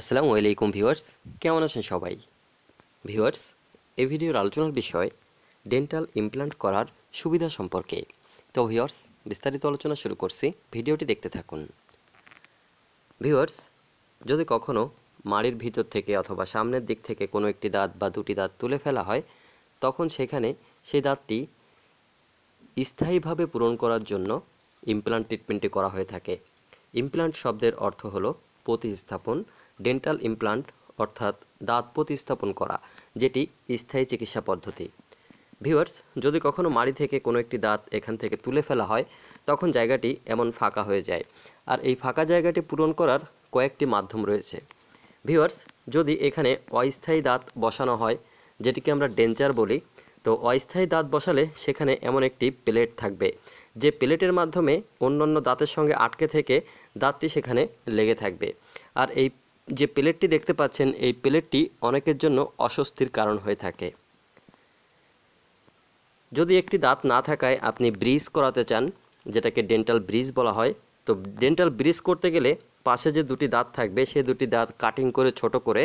আসসালামু আলাইকুম ভিউয়ার্স কেমন আছেন সবাই ভিউয়ার্স এই ভিডিওর আলোচনার বিষয় ডেন্টাল ইমপ্ল্যান্ট করার সুবিধা সম্পর্কে তো ভিউয়ার্স বিস্তারিত আলোচনা শুরু করছি ভিডিওটি দেখতে থাকুন ভিউয়ার্স যদি কখনও মাড়ির ভিতর থেকে অথবা সামনের দিক থেকে কোনো একটি দাঁত বা দুটি দাঁত তুলে ফেলা হয় তখন সেখানে সেই দাঁতটি স্থায়ীভাবে পূরণ করার জন্য ইমপ্ল্যান্ট ট্রিটমেন্টটি করা হয়ে থাকে ইমপ্ল্যান্ট শব্দের অর্থ হলো প্রতিস্থাপন ডেন্টাল ইমপ্লান্ট অর্থাৎ দাঁত প্রতিস্থাপন করা যেটি স্থায়ী চিকিৎসা পদ্ধতি ভিউয়ার্স যদি কখনও মাড়ি থেকে কোনো একটি দাঁত এখান থেকে তুলে ফেলা হয় তখন জায়গাটি এমন ফাঁকা হয়ে যায় আর এই ফাঁকা জায়গাটি পূরণ করার কয়েকটি মাধ্যম রয়েছে ভিউয়ার্স যদি এখানে অস্থায়ী দাঁত বসানো হয় যেটিকে আমরা ডেঞ্চার বলি তো অস্থায়ী দাঁত বসালে সেখানে এমন একটি প্লেট থাকবে যে প্লেটের মাধ্যমে অন্যান্য দাঁতের সঙ্গে আটকে থেকে দাঁতটি সেখানে লেগে থাকবে আর এই যে প্লেটটি দেখতে পাচ্ছেন এই প্লেটটি অনেকের জন্য অস্বস্তির কারণ হয়ে থাকে যদি একটি দাঁত না থাকায় আপনি ব্রিজ করাতে চান যেটাকে ডেন্টাল ব্রিজ বলা হয় তো ডেন্টাল ব্রিজ করতে গেলে পাশে যে দুটি দাঁত থাকবে সে দুটি দাঁত কাটিং করে ছোট করে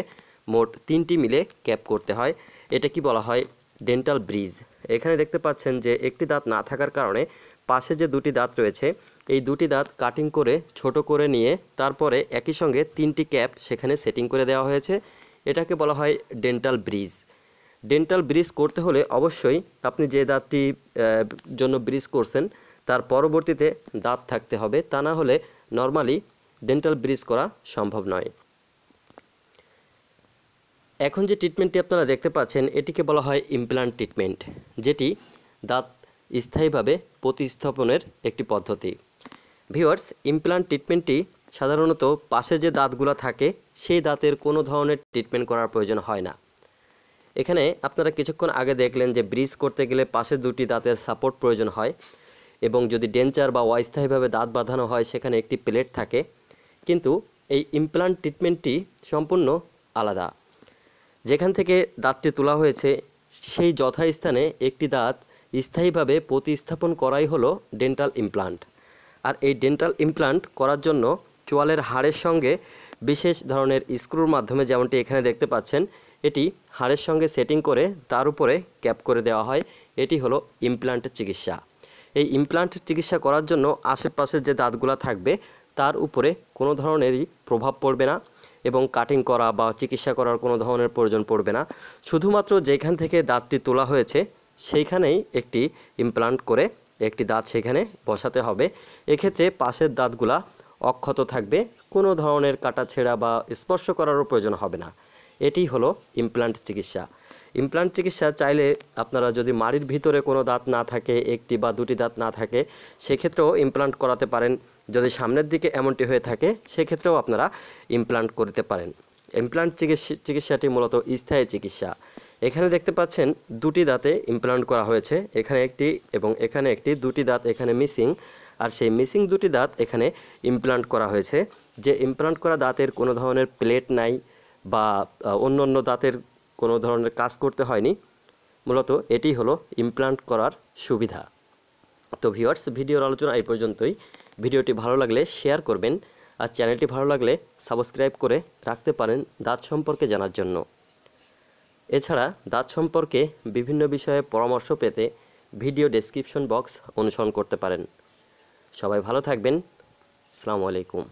মোট তিনটি মিলে ক্যাপ করতে হয় এটা কি বলা হয় ডেন্টাল ব্রিজ এখানে দেখতে পাচ্ছেন যে একটি দাঁত না থাকার কারণে পাশে যে দুটি দাঁত রয়েছে এই দুটি দাঁত কাটিং করে ছোট করে নিয়ে তারপরে একই সঙ্গে তিনটি ক্যাপ সেখানে সেটিং করে দেওয়া হয়েছে এটাকে বলা হয় ডেন্টাল ব্রিজ ডেন্টাল ব্রিজ করতে হলে অবশ্যই আপনি যে দাঁতটি জন্য ব্রিজ করছেন তার পরবর্তীতে দাঁত থাকতে হবে তা না হলে নর্মালি ডেন্টাল ব্রিজ করা সম্ভব নয় এখন যে ট্রিটমেন্টটি আপনারা দেখতে পাচ্ছেন এটিকে বলা হয় ইমপ্লান্ট ট্রিটমেন্ট যেটি দাঁত স্থায়ীভাবে প্রতিস্থাপনের একটি পদ্ধতি ভিওয়ার্স ইমপ্লান্ট ট্রিটমেন্টটি সাধারণত পাশে যে দাঁতগুলো থাকে সেই দাঁতের কোনো ধরনের ট্রিটমেন্ট করার প্রয়োজন হয় না এখানে আপনারা কিছুক্ষণ আগে দেখলেন যে ব্রিজ করতে গেলে পাশে দুটি দাঁতের সাপোর্ট প্রয়োজন হয় এবং যদি ডেঞ্চার বা অস্থায়ীভাবে দাঁত বাঁধানো হয় সেখানে একটি প্লেট থাকে কিন্তু এই ইমপ্লান্ট ট্রিটমেন্টটি সম্পূর্ণ আলাদা যেখান থেকে দাঁতটি তোলা হয়েছে সেই যথাস্থানে একটি দাঁত স্থায়ীভাবে প্রতিস্থাপন করাই হলো ডেন্টাল ইমপ্লান্ট আর এই ডেন্টাল ইমপ্লান্ট করার জন্য চোয়ালের হাড়ের সঙ্গে বিশেষ ধরনের স্ক্রুর মাধ্যমে যেমনটি এখানে দেখতে পাচ্ছেন এটি হাড়ের সঙ্গে সেটিং করে তার উপরে ক্যাপ করে দেওয়া হয় এটি হলো ইমপ্লান্টের চিকিৎসা এই ইমপ্লান্ট চিকিৎসা করার জন্য আশেপাশের যে দাঁতগুলো থাকবে তার উপরে কোনো ধরনেরই প্রভাব পড়বে না এবং কাটিং করা বা চিকিৎসা করার কোনো ধরনের প্রয়োজন পড়বে না শুধুমাত্র যেখান থেকে দাঁতটি তোলা হয়েছে সেইখানেই একটি ইমপ্লান্ট করে একটি দাঁত সেখানে বসাতে হবে এক্ষেত্রে পাশের দাঁতগুলা অক্ষত থাকবে কোনো ধরনের ছেঁড়া বা স্পর্শ করারও প্রয়োজন হবে না এটি হলো ইমপ্লান্ট চিকিৎসা ইমপ্লান্ট চিকিৎসা চাইলে আপনারা যদি মাড়ির ভিতরে কোনো দাঁত না থাকে একটি বা দুটি দাঁত না থাকে সেক্ষেত্রেও ইমপ্লান্ট করাতে পারেন যদি সামনের দিকে এমনটি হয়ে থাকে সেক্ষেত্রেও আপনারা ইমপ্লান্ট করতে পারেন ইমপ্লান্ট চিকিৎসা চিকিৎসাটি মূলত স্থায়ী চিকিৎসা এখানে দেখতে পাচ্ছেন দুটি দাঁতে ইমপ্লান্ট করা হয়েছে এখানে একটি এবং এখানে একটি দুটি দাঁত এখানে মিসিং আর সেই মিসিং দুটি দাঁত এখানে ইমপ্লান্ট করা হয়েছে যে ইমপ্লান্ট করা দাঁতের কোনো ধরনের প্লেট নাই বা অন্য অন্য দাঁতের কোনো ধরনের কাজ করতে হয়নি মূলত এটি হলো ইমপ্লান্ট করার সুবিধা তো ভিওয়ার্স ভিডিওর আলোচনা এই পর্যন্তই ভিডিওটি ভালো লাগলে শেয়ার করবেন আর চ্যানেলটি ভালো লাগলে সাবস্ক্রাইব করে রাখতে পারেন দাঁত সম্পর্কে জানার জন্য এছাড়া দাঁত সম্পর্কে বিভিন্ন বিষয়ে পরামর্শ পেতে ভিডিও ডেসক্রিপশন বক্স অনুসরণ করতে পারেন সবাই ভালো থাকবেন সালামু আলাইকুম